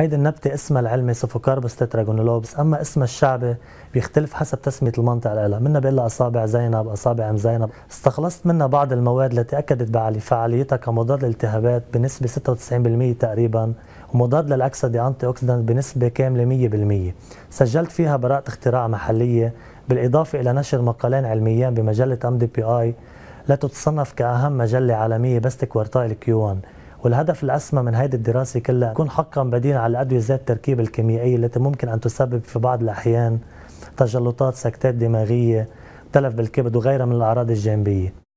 هيدي النبتة اسمها العلمي سوفوكاربوس تتراجونولوبس أما اسمها الشعبي بيختلف حسب تسمية المنطقة لها منا بيقول أصابع زينب أصابع أم زينب استخلصت منها بعض المواد التي أكدت بفعاليتها كمضاد للالتهابات بنسبة 96% تقريبا ومضاد للأكسدة أنتي أوكسيدنت بنسبة كاملة 100% سجلت فيها براءة اختراع محلية بالإضافة إلى نشر مقالين علميين بمجلة أم دي بي آي لا تتصنف كأهم مجلة عالمية بس كوارتايل كيو 1 والهدف الأسمى من هذه الدراسة كلها يكون حقا بديلا على الأدوية ذات التركيب الكيميائية التي ممكن أن تسبب في بعض الأحيان تجلطات سكتات دماغية تلف بالكبد وغيرها من الأعراض الجانبية